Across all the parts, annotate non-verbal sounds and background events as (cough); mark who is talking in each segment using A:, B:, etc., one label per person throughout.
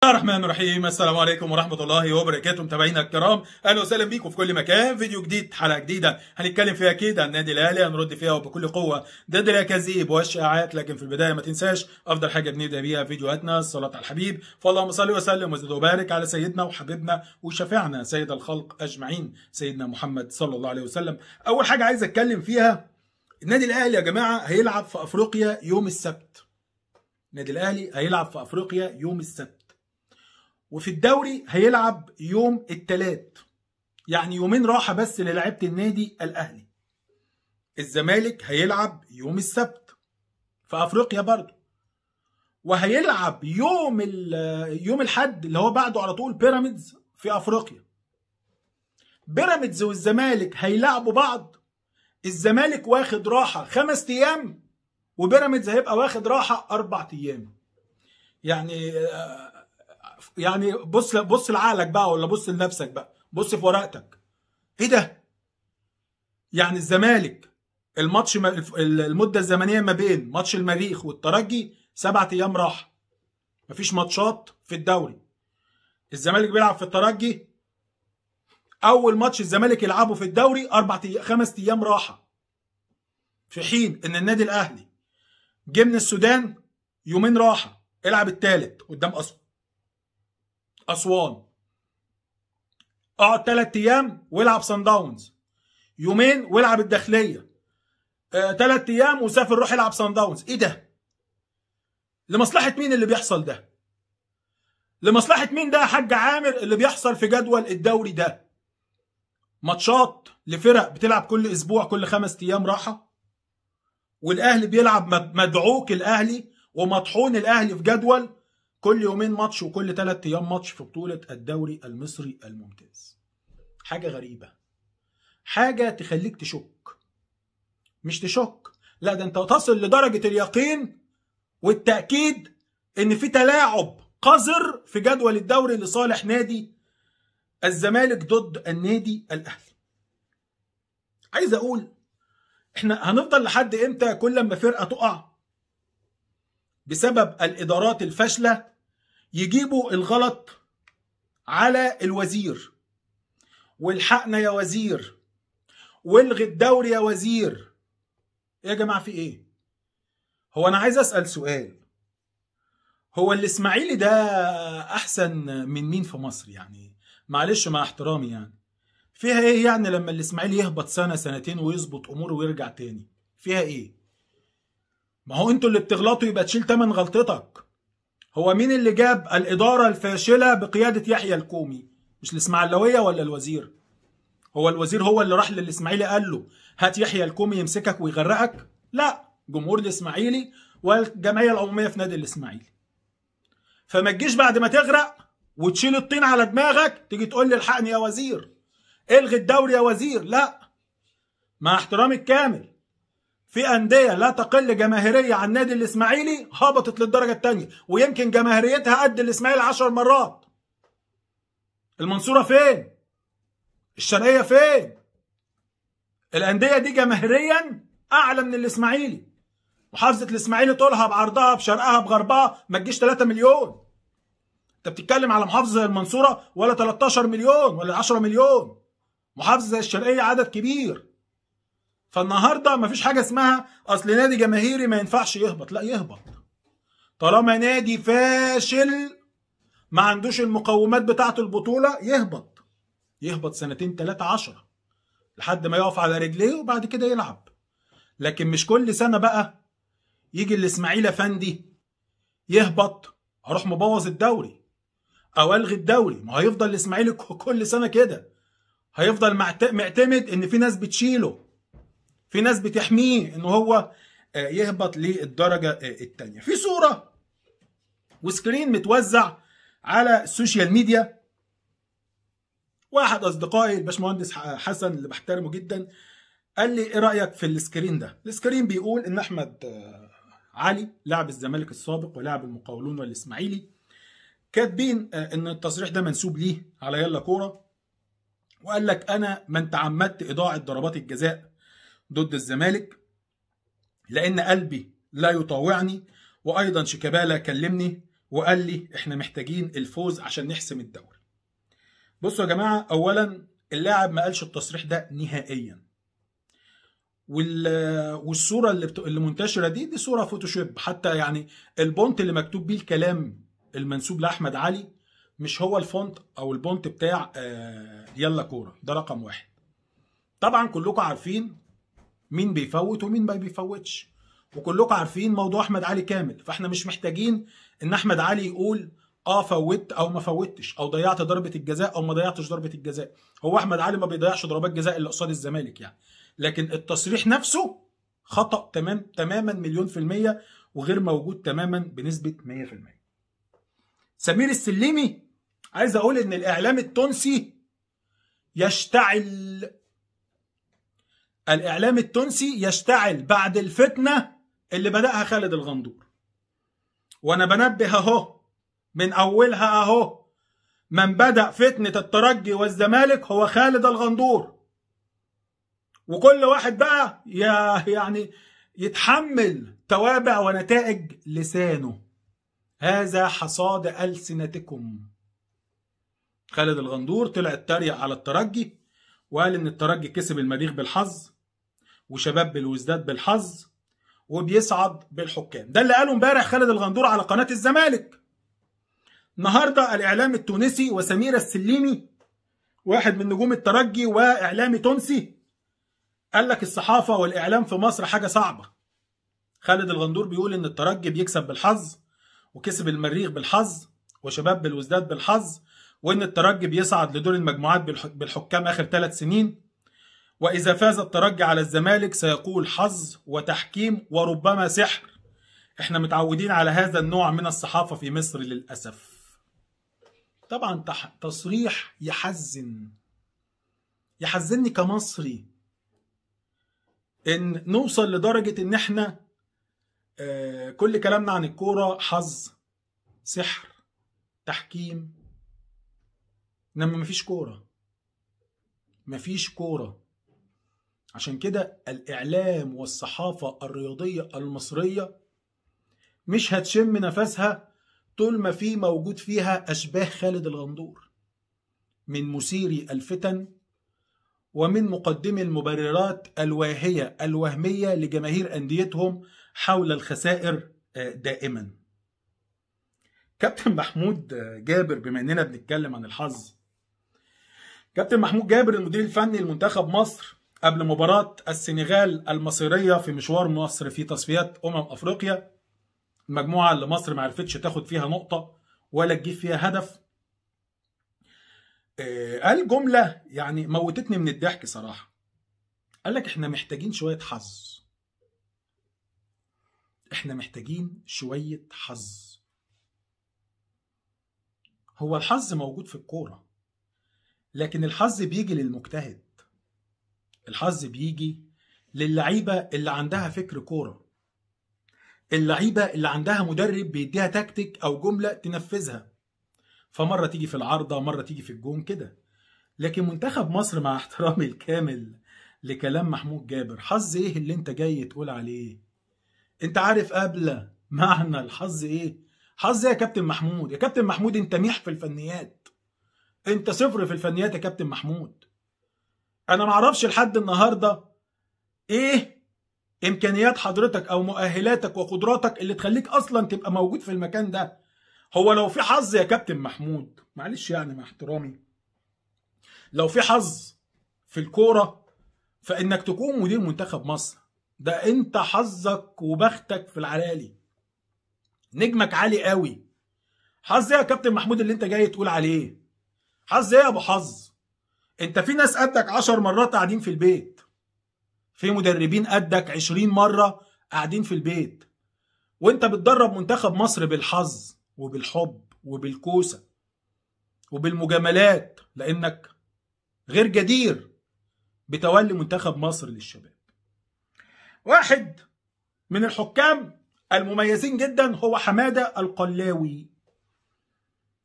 A: بسم الله الرحمن الرحيم السلام عليكم ورحمه الله وبركاته متابعينا الكرام اهلا وسهلا بيكم في كل مكان فيديو جديد حلقه جديده هنتكلم فيها اكيد عن النادي الاهلي هنرد فيها وبكل قوه ضد الاكاذيب والشائعات لكن في البدايه ما تنساش افضل حاجه بنبدا بيها فيديوهاتنا الصلاه على الحبيب فاللهم صل وسلم وزد وبارك على سيدنا وحبيبنا وشفيعنا سيد الخلق اجمعين سيدنا محمد صلى الله عليه وسلم اول حاجه عايز اتكلم فيها النادي الاهلي يا جماعه هيلعب في افريقيا يوم السبت النادي الاهلي هيلعب في افريقيا يوم السبت وفي الدوري هيلعب يوم التلات يعني يومين راحة بس للعبة النادي الأهلي الزمالك هيلعب يوم السبت في أفريقيا برضه وهيلعب يوم يوم الحد اللي هو بعده على طول بيراميدز في أفريقيا بيراميدز والزمالك هيلعبوا بعض الزمالك واخد راحة خمس أيام وبيراميدز هيبقى واخد راحة أربع أيام يعني آه، يعني بص بص لعقلك بقى ولا بص لنفسك بقى بص في ورقتك ايه ده يعني الزمالك الماتش المده الزمنيه ما بين ماتش المريخ والترجي سبعة ايام راحه مفيش ماتشات في الدوري الزمالك بيلعب في الترجي اول ماتش الزمالك يلعبه في الدوري اربع خمس ايام راحه في حين ان النادي الاهلي جه من السودان يومين راحه العب الثالث قدام أسوان اسوان اقعد ثلاث ايام والعب سان داونز يومين والعب الداخليه ثلاث آه ايام وسافر روح العب سان داونز ايه ده لمصلحه مين اللي بيحصل ده لمصلحه مين ده يا حاج عامر اللي بيحصل في جدول الدوري ده ماتشات لفرق بتلعب كل اسبوع كل خمس ايام راحه والاهلي بيلعب مدعوك الاهلي ومطحون الاهلي في جدول كل يومين ماتش وكل ثلاث ايام ماتش في بطوله الدوري المصري الممتاز حاجه غريبه حاجه تخليك تشك مش تشك لا ده انت تصل لدرجه اليقين والتاكيد ان في تلاعب قذر في جدول الدوري لصالح نادي الزمالك ضد النادي الاهلي عايز اقول احنا هنفضل لحد امتى كل ما فرقه تقع بسبب الإدارات الفاشلة يجيبوا الغلط على الوزير والحقنا يا وزير والغي الدوري يا وزير إيه يا جماعة في ايه هو انا عايز اسأل سؤال هو الاسماعيلي ده احسن من مين في مصر يعني معلش مع احترامي يعني فيها ايه يعني لما الاسماعيلي يهبط سنة سنتين ويظبط اموره ويرجع تاني فيها ايه ما هو انتوا اللي بتغلطوا يبقى تشيل تمن غلطتك هو مين اللي جاب الإدارة الفاشلة بقيادة يحيى الكومي مش الاسماعيلويه ولا الوزير هو الوزير هو اللي راح للإسماعيلي قال له هات يحيى الكومي يمسكك ويغرقك لا جمهور الإسماعيلي والجمعية العمومية في نادي الإسماعيلي فما تجيش بعد ما تغرق وتشيل الطين على دماغك تيجي تقول لي الحقني يا وزير الغي الدوري يا وزير لا مع احترامي الكامل في أندية لا تقل جماهيرية عن نادي الإسماعيلي هبطت للدرجة الثانية ويمكن جماهيريتها قد الإسماعيلي عشر مرات المنصورة فين؟ الشرقية فين؟ الأندية دي جماهيريا أعلى من الإسماعيلي محافظة الإسماعيلي طولها بعرضها بشرقها بغربها ما تجيش 3 مليون أنت بتتكلم على محافظة المنصورة ولا 13 مليون ولا 10 مليون محافظة الشرقية عدد كبير فالنهارده مفيش حاجه اسمها اصل نادي جماهيري ما ينفعش يهبط لا يهبط طالما نادي فاشل ما عندوش المقومات بتاعه البطوله يهبط يهبط سنتين ثلاثة عشرة لحد ما يقف على رجليه وبعد كده يلعب لكن مش كل سنة بقى يجي الإسماعيل أفندي يهبط أروح مبوظ الدوري أو ألغي الدوري ما هيفضل الإسماعيلي (laughs) كل سنة كده هيفضل معتمد إن في ناس بتشيله في ناس بتحميه ان هو آه، يهبط للدرجه آه، الثانيه في صوره وسكرين متوزع على السوشيال ميديا واحد اصدقائي الباشمهندس حسن اللي بحترمه جدا قال لي ايه رايك في السكرين ده السكرين بيقول ان احمد آه، علي لاعب الزمالك السابق ولاعب المقاولون والاسماعيلي كاتبين ان التصريح ده منسوب ليه على يلا كوره وقال لك انا من تعمدت اضاعه ضربات الجزاء ضد الزمالك لأن قلبي لا يطاوعني وأيضا شيكابالا كلمني وقال لي إحنا محتاجين الفوز عشان نحسم الدوري بصوا يا جماعة أولا اللاعب ما قالش التصريح ده نهائيا والصورة اللي, اللي منتشرة دي دي صورة فوتوشوب حتى يعني البونت اللي مكتوب بيه الكلام المنسوب لأحمد علي مش هو الفونت أو البونت بتاع آه، يلا كورة ده رقم واحد طبعا كلكم عارفين مين بيفوت ومين ما بيفوتش وكلكم عارفين موضوع احمد علي كامل فاحنا مش محتاجين ان احمد علي يقول اه فوت او ما فوتش او ضيعت ضربه الجزاء او ما ضيعتش ضربه الجزاء هو احمد علي ما بيضيعش ضربات جزاء الا قصاد الزمالك يعني لكن التصريح نفسه خطا تمام تماما مليون في الميه وغير موجود تماما بنسبه 100% سمير السليمي عايز اقول ان الاعلام التونسي يشتعل الإعلام التونسي يشتعل بعد الفتنة اللي بدأها خالد الغندور وأنا بنبه أهو من أولها أهو من بدأ فتنة الترجي والزمالك هو خالد الغندور وكل واحد بقى يا يعني يتحمل توابع ونتائج لسانه هذا حصاد ألسنتكم خالد الغندور طلع اتريق على الترجي وقال ان الترجي كسب المريخ بالحظ وشباب بالوزداد بالحظ وبيصعد بالحكام ده اللي قاله امبارح خالد الغندور على قناه الزمالك النهارده الاعلام التونسي وسميره السليمي واحد من نجوم الترجي واعلامي تونسي قال لك الصحافه والاعلام في مصر حاجه صعبه خالد الغندور بيقول ان الترجي بيكسب بالحظ وكسب المريخ بالحظ وشباب بالوزداد بالحظ وان الترجي بيصعد لدور المجموعات بالحكام اخر ثلاث سنين وإذا فاز الترجي على الزمالك سيقول حظ وتحكيم وربما سحر احنا متعودين على هذا النوع من الصحافة في مصر للأسف طبعا تصريح يحزن يحزني كمصري ان نوصل لدرجة ان احنا آه، كل كلامنا عن الكورة حظ سحر تحكيم انما مفيش كورة مفيش كورة عشان كده الإعلام والصحافة الرياضية المصرية مش هتشم نفسها طول ما في موجود فيها أشباه خالد الغندور من مثيري الفتن ومن مقدمي المبررات الواهية الوهمية لجماهير أنديتهم حول الخسائر آه، دائما كابتن محمود آه، جابر بما اننا بنتكلم عن الحظ كابتن محمود جابر المدير الفني لمنتخب مصر قبل مباراة السنغال المصيرية في مشوار مصر في تصفيات أمم أفريقيا المجموعة اللي مصر معرفتش تاخد فيها نقطة ولا تجيب فيها هدف آه، قال جملة يعني موتتني من الضحك صراحة قال لك احنا محتاجين شوية حظ احنا محتاجين شوية حظ هو الحظ موجود في الكورة لكن الحظ بيجي للمجتهد الحظ بيجي للعيبة اللي عندها فكر كورة اللعيبة اللي عندها مدرب بيديها تكتيك أو جملة تنفذها فمرة تيجي في العارضة مرة تيجي في الجون كده لكن منتخب مصر مع احترامي الكامل لكلام محمود جابر حظ ايه اللي انت جاي تقول عليه انت عارف قبل معنى الحظ ايه حظ ايه يا كابتن محمود يا كابتن محمود انت ميح في الفنيات انت صفر في الفنيات يا كابتن محمود انا معرفش لحد النهارده ايه امكانيات حضرتك او مؤهلاتك وقدراتك اللي تخليك اصلا تبقى موجود في المكان ده هو لو في حظ يا كابتن محمود معلش يعني مع احترامي لو في حظ في الكوره فانك تكون مدير منتخب مصر ده انت حظك وبختك في العلالي نجمك عالي قوي حظ ايه يا كابتن محمود اللي انت جاي تقول عليه حظ ايه يا ابو حظ انت في ناس قدك 10 مرات قاعدين في البيت في مدربين قدك 20 مره قاعدين في البيت وانت بتدرب منتخب مصر بالحظ وبالحب وبالكوسه وبالمجاملات لانك غير جدير بتولي منتخب مصر للشباب واحد من الحكام المميزين جدا هو حماده القلاوي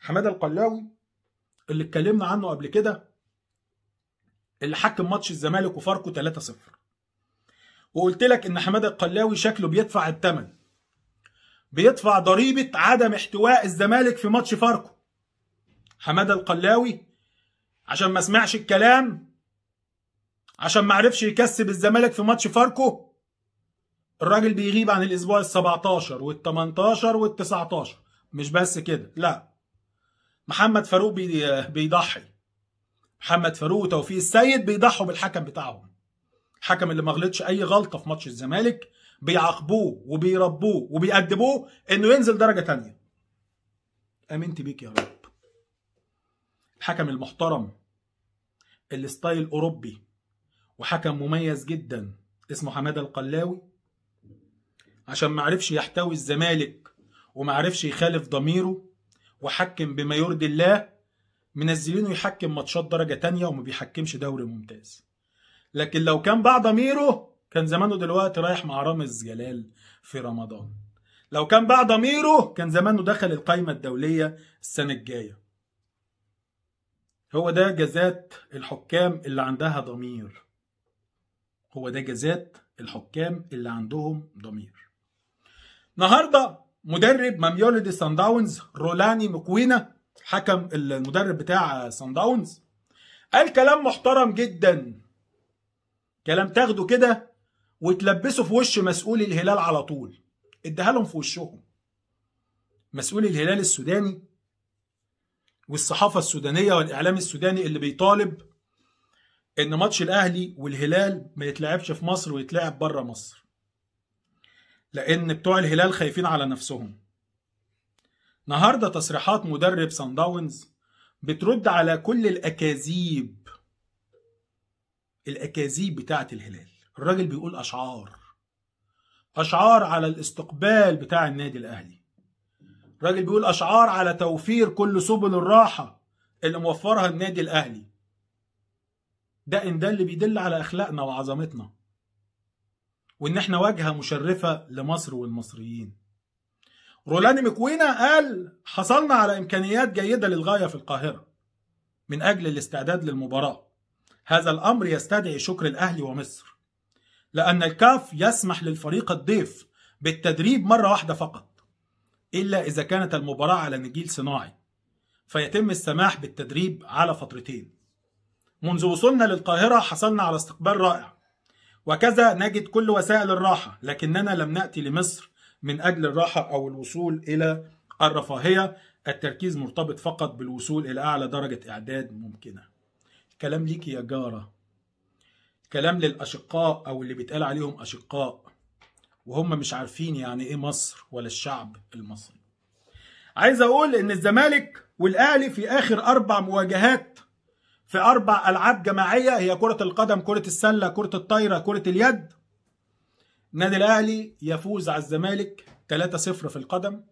A: حماده القلاوي اللي اتكلمنا عنه قبل كده اللي حكم ماتش الزمالك وفاركو 3-0 وقلت لك ان حماده القلاوي شكله بيدفع الثمن بيدفع ضريبه عدم احتواء الزمالك في ماتش فاركو حماده القلاوي عشان ما سمعش الكلام عشان ما عرفش يكسب الزمالك في ماتش فاركو الراجل بيغيب عن الاسبوع ال17 وال18 وال19 مش بس كده لا محمد فاروق بيضحي محمد فاروق وتوفيق السيد بيضحوا بالحكم بتاعهم الحكم اللي ما غلطش اي غلطه في ماتش الزمالك بيعاقبوه وبيربوه وبيأدبوه انه ينزل درجه تانية امنت بيك يا رب الحكم المحترم اللي ستايل اوروبي وحكم مميز جدا اسمه حماده القلاوي عشان ما عرفش يحتوي الزمالك وما عرفش يخالف ضميره وحكم بما يرضي الله منزلينه يحكم ماتشات درجه تانية وما بيحكمش دوري ممتاز لكن لو كان باع ضميره كان زمانه دلوقتي رايح مع رامز جلال في رمضان لو كان باع ضميره كان زمانه دخل القايمه الدوليه السنه الجايه هو ده جزات الحكام اللي عندها ضمير هو ده جزات الحكام اللي عندهم ضمير النهارده مدرب ماميولدي سان داونز رولاني مكوينه حكم المدرب بتاع سان داونز قال كلام محترم جدا كلام تاخده كده وتلبسه في وش مسؤولي الهلال على طول اداها لهم في وشهم مسؤولي الهلال السوداني والصحافه السودانيه والاعلام السوداني اللي بيطالب ان ماتش الاهلي والهلال ما يتلعبش في مصر ويتلعب بره مصر لان بتوع الهلال خايفين على نفسهم النهارده تصريحات مدرب سانداونز داونز بترد على كل الاكاذيب الاكاذيب بتاعه الهلال الراجل بيقول اشعار اشعار على الاستقبال بتاع النادي الاهلي الراجل بيقول اشعار على توفير كل سبل الراحه اللي موفرها النادي الاهلي ده ان ده اللي بيدل على اخلاقنا وعظمتنا وان احنا واجهه مشرفه لمصر والمصريين رولاني مكوينا قال حصلنا على إمكانيات جيدة للغاية في القاهرة من أجل الاستعداد للمباراة هذا الأمر يستدعي شكر الأهلي ومصر لأن الكاف يسمح للفريق الضيف بالتدريب مرة واحدة فقط إلا إذا كانت المباراة على نجيل صناعي فيتم السماح بالتدريب على فترتين منذ وصولنا للقاهرة حصلنا على استقبال رائع وكذا نجد كل وسائل الراحة لكننا لم نأتي لمصر من أجل الراحة أو الوصول إلى الرفاهية التركيز مرتبط فقط بالوصول إلى أعلى درجة إعداد ممكنة كلام ليك يا جارة كلام للأشقاء أو اللي بيتقال عليهم أشقاء وهم مش عارفين يعني إيه مصر ولا الشعب المصري عايز أقول إن الزمالك والأهلي في آخر أربع مواجهات في أربع ألعاب جماعية هي كرة القدم كرة السلة كرة الطايرة كرة اليد النادي الاهلي يفوز على الزمالك 3-0 في القدم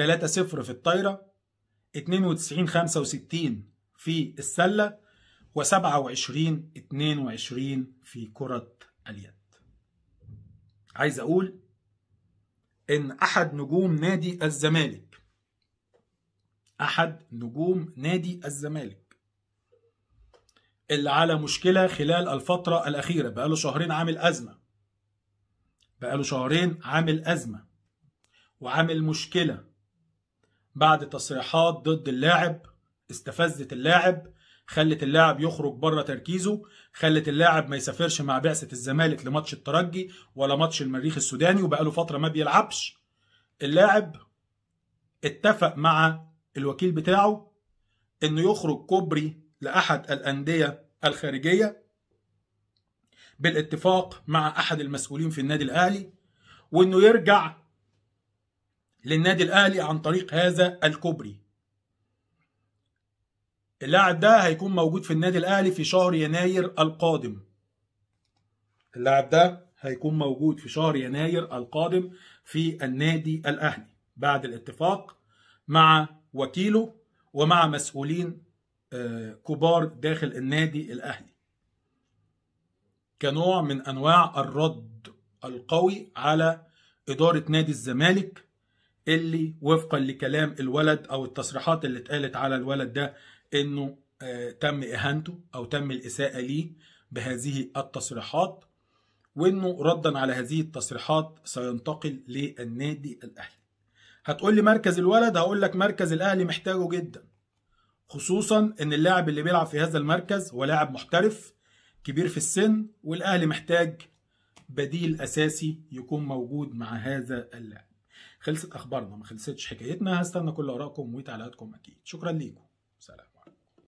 A: 3-0 في الطايره 92 65 في السله و27 22 في كره اليد عايز اقول ان احد نجوم نادي الزمالك احد نجوم نادي الزمالك اللي على مشكله خلال الفتره الاخيره بقاله شهرين عامل ازمه بقاله شهرين عامل أزمة وعامل مشكلة بعد تصريحات ضد اللاعب استفزت اللاعب خلت اللاعب يخرج بره تركيزه خلت اللاعب ما يسافرش مع بعثة الزمالك لماتش الترجي ولا ماتش المريخ السوداني وبقاله فترة ما بيلعبش اللاعب اتفق مع الوكيل بتاعه انه يخرج كوبري لأحد الأندية الخارجية بالاتفاق مع احد المسؤولين في النادي الاهلي وانه يرجع للنادي الاهلي عن طريق هذا الكوبري اللاعب ده هيكون موجود في النادي الاهلي في شهر يناير القادم اللاعب ده هيكون موجود في شهر يناير القادم في النادي الاهلي بعد الاتفاق مع وكيله ومع مسؤولين آه، كبار داخل النادي الاهلي كنوع من انواع الرد القوي على اداره نادي الزمالك اللي وفقا لكلام الولد او التصريحات اللي اتقالت على الولد ده انه آه، تم اهانته او تم الاساءه ليه بهذه التصريحات وانه ردا على هذه التصريحات سينتقل للنادي الاهلي هتقول لي مركز الولد هقول لك مركز الاهلي محتاجه جدا خصوصا ان اللاعب اللي بيلعب في هذا المركز هو لاعب محترف كبير في السن والاهلي محتاج بديل اساسي يكون موجود مع هذا اللاعب خلصت اخبارنا ما خلصتش حكايتنا هستنى كل ارائكم وتعليقاتكم اكيد شكرا ليكم سلام